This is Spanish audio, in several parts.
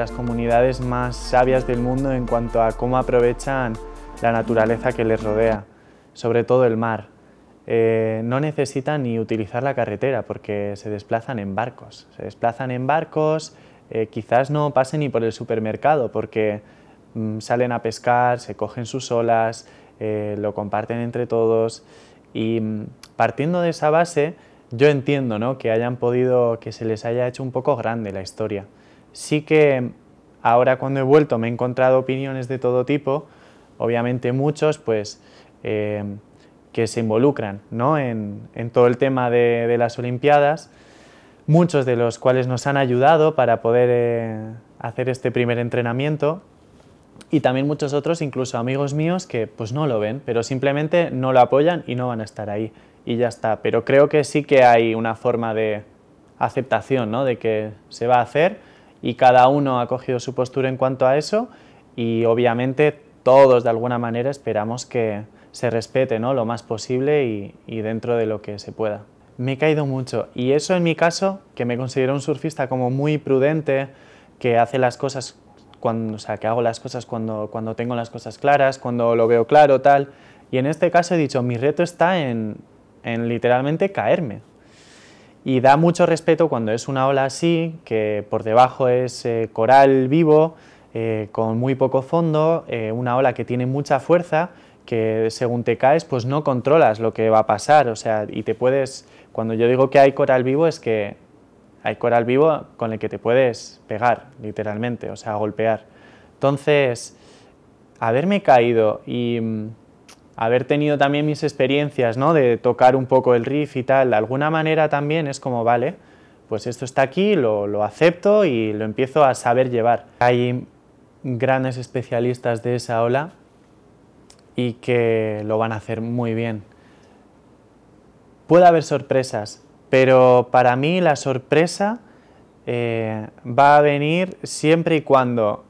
las comunidades más sabias del mundo en cuanto a cómo aprovechan la naturaleza que les rodea, sobre todo el mar. Eh, no necesitan ni utilizar la carretera porque se desplazan en barcos. Se desplazan en barcos, eh, quizás no pasen ni por el supermercado porque mm, salen a pescar, se cogen sus olas, eh, lo comparten entre todos. Y mm, partiendo de esa base, yo entiendo ¿no? que hayan podido, que se les haya hecho un poco grande la historia. Sí que ahora cuando he vuelto me he encontrado opiniones de todo tipo, obviamente muchos pues eh, que se involucran ¿no? en, todo el tema de, las Olimpiadas, muchos de los cuales nos han ayudado para poder eh, hacer este primer entrenamiento y también muchos otros, incluso amigos míos, que pues no lo ven, pero simplemente no lo apoyan y no van a estar ahí y ya está. Pero creo que sí que hay una forma de aceptación, ¿no? De que se va a hacer y cada uno ha cogido su postura en cuanto a eso y obviamente todos de alguna manera esperamos que se respete ¿no? lo más posible y, dentro de lo que se pueda. Me he caído mucho y eso en mi caso, que me considero un surfista como muy prudente, que hace las cosas cuando, o sea, que hago las cosas cuando, cuando tengo las cosas claras, cuando lo veo claro, tal. Y en este caso he dicho, mi reto está en literalmente caerme. Y da mucho respeto cuando es una ola así, que por debajo es eh, coral vivo, eh, con muy poco fondo, eh, una ola que tiene mucha fuerza, que según te caes, pues no controlas lo que va a pasar. O sea, y te puedes. Cuando yo digo que hay coral vivo, es que hay coral vivo con el que te puedes pegar, literalmente, o sea, golpear. Entonces, haberme caído y mm, haber tenido también mis experiencias, ¿no? De tocar un poco el riff y tal, de alguna manera también es como, vale, pues esto está aquí, lo, lo acepto y lo empiezo a saber llevar. Hay grandes especialistas de esa ola y que lo van a hacer muy bien. Puede haber sorpresas, pero para mí la sorpresa eh, va a venir siempre y cuando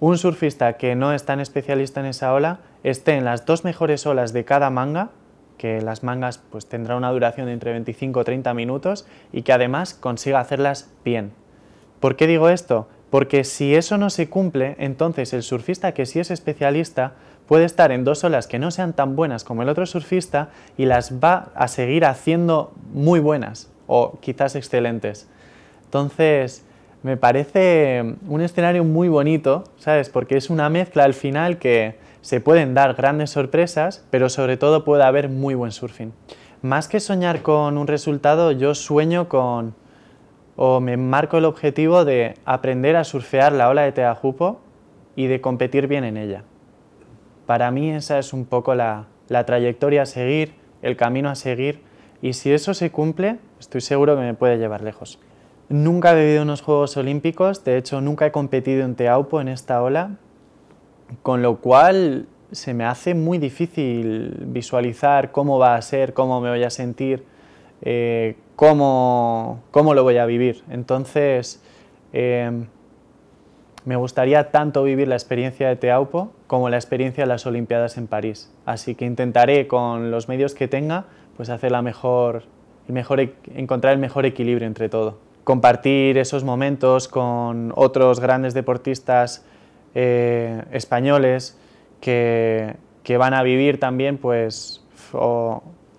un surfista que no es tan especialista en esa ola esté en las dos mejores olas de cada manga, que las mangas pues tendrán una duración de entre 25 o 30 minutos y que además consiga hacerlas bien. ¿Por qué digo esto? Porque si eso no se cumple, entonces el surfista que sí es especialista puede estar en dos olas que no sean tan buenas como el otro surfista y las va a seguir haciendo muy buenas o quizás excelentes. Entonces, me parece un escenario muy bonito, ¿sabes? Porque es una mezcla al final que, se pueden dar grandes sorpresas, pero sobre todo puede haber muy buen surfing. Más que soñar con un resultado, yo sueño con o me marco el objetivo de aprender a surfear la ola de Teajupo y de competir bien en ella. Para mí esa es un poco la, trayectoria a seguir, el camino a seguir, y si eso se cumple, estoy seguro que me puede llevar lejos. Nunca he vivido unos Juegos Olímpicos, de hecho nunca he competido en Teaupo en esta ola, con lo cual se me hace muy difícil visualizar cómo va a ser, cómo me voy a sentir, eh, cómo, lo voy a vivir. Entonces, em, me gustaría tanto vivir la experiencia de Teaupo como la experiencia de las Olimpiadas en París. Así que intentaré con los medios que tenga, pues, hacer la mejor, el mejor, e, encontrar el mejor equilibrio entre todo. Compartir esos momentos con otros grandes deportistas eh, españoles que, van a vivir también pues,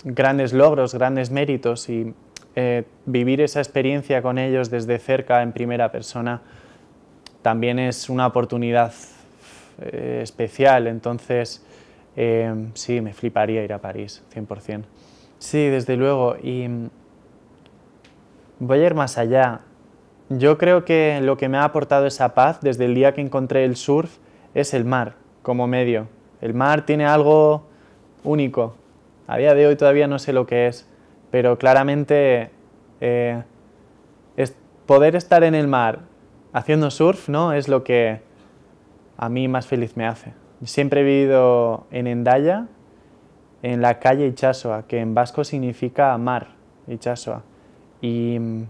grandes logros, grandes méritos y eh, vivir esa experiencia con ellos desde cerca, en primera persona, también es una oportunidad eh, especial. Entonces, sí, me fliparía ir a París, 100%. Sí, desde luego. Y voy a ir más allá. Yo creo que lo que me ha aportado esa paz desde el día que encontré el surf es el mar como medio. El mar tiene algo único. A día de hoy todavía no sé lo que es, pero claramente eh, poder estar en el mar haciendo surf ¿no? es lo que a mí más feliz me hace. Siempre he vivido en Endaya, en la calle Ichasoa, que en vasco significa mar, Ichasoa. Y mm,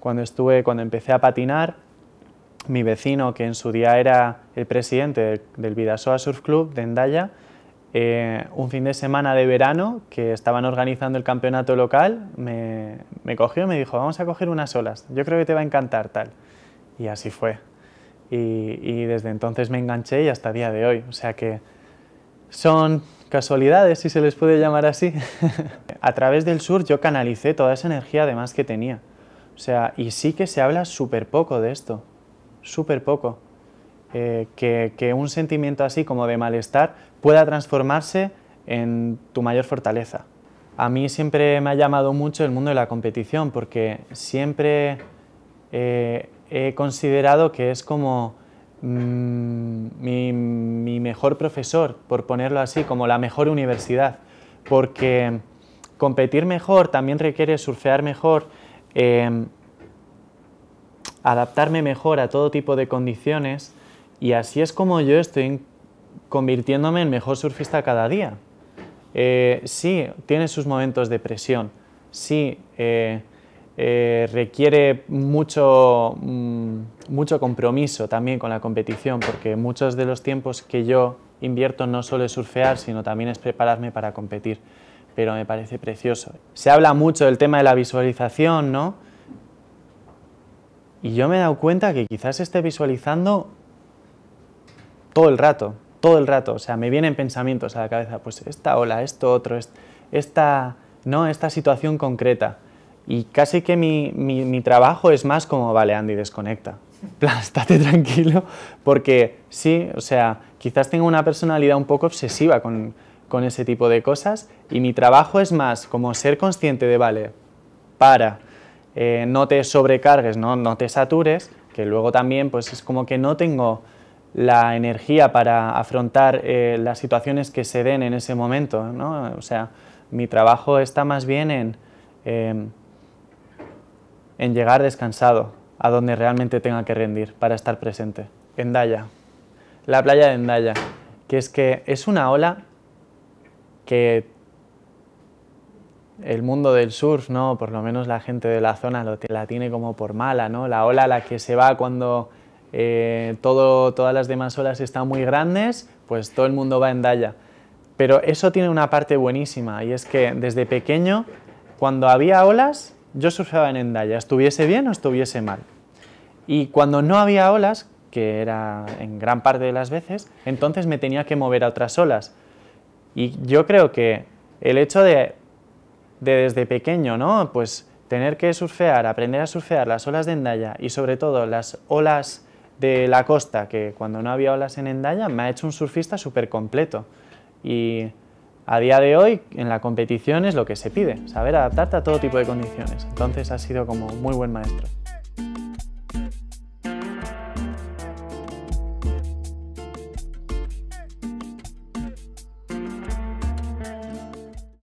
cuando estuve, cuando empecé a patinar, mi vecino, que en su día era el presidente del, Vidasoa Surf Club de Endaya, eh, un fin de semana de verano que estaban organizando el campeonato local, me, cogió y me dijo, vamos a coger unas olas, yo creo que te va a encantar tal. Y así fue. Y, y, desde entonces me enganché y hasta día de hoy. O sea que son casualidades, si se les puede llamar así. a través del sur yo canalicé toda esa energía además que tenía. O sea, y sí que se habla súper poco de esto, súper poco. Eh, que, un sentimiento así como de malestar pueda transformarse en tu mayor fortaleza. A mí siempre me ha llamado mucho el mundo de la competición porque siempre eh, he considerado que es como mm, mi, mejor profesor, por ponerlo así, como la mejor universidad, porque competir mejor también requiere surfear mejor, Em, adaptarme mejor a todo tipo de condiciones y así es como yo estoy convirtiéndome en mejor surfista cada día. Eh, sí, tiene sus momentos de presión, sí, eh, eh, requiere mucho, mm, mucho compromiso también con la competición, porque muchos de los tiempos que yo invierto no solo es surfear, sino también es prepararme para competir pero me parece precioso. Se habla mucho del tema de la visualización, ¿no? Y yo me he dado cuenta que quizás esté visualizando todo el rato, todo el rato. O sea, me vienen pensamientos a la cabeza, pues esta ola, esto otro, esta, ¿no? esta situación concreta. Y casi que mi, trabajo es más como, vale, Andy, desconecta. Plástate tranquilo, porque sí, o sea, quizás tengo una personalidad un poco obsesiva con, con ese tipo de cosas y mi trabajo es más como ser consciente de, vale, para, eh, no te sobrecargues, ¿no? te satures, que luego también pues es como que no tengo la energía para afrontar eh, las situaciones que se den en ese momento, ¿no? O sea, mi trabajo está más bien en, em, en llegar descansado a donde realmente tenga que rendir para estar presente. Endaya, la playa de Endaya, que es que es una ola que el mundo del surf, ¿no? por lo menos la gente de la zona la tiene como por mala, ¿no? la ola a la que se va cuando eh, todas las demás olas están muy grandes, pues todo el mundo va en dalla. Pero eso tiene una parte buenísima y es que desde pequeño, cuando había olas, yo surfaba en dalla. estuviese bien o estuviese mal. Y cuando no había olas, que era en gran parte de las veces, entonces me tenía que mover a otras olas. Y yo creo que el hecho de, desde pequeño, ¿no? Pues tener que surfear, aprender a surfear las olas de Endaya y sobre todo las olas de la costa, que cuando no había olas en Endaya me ha hecho un surfista súper completo. Y a día de hoy en la competición es lo que se pide, saber adaptarte a todo tipo de condiciones. Entonces ha sido como muy buen maestro.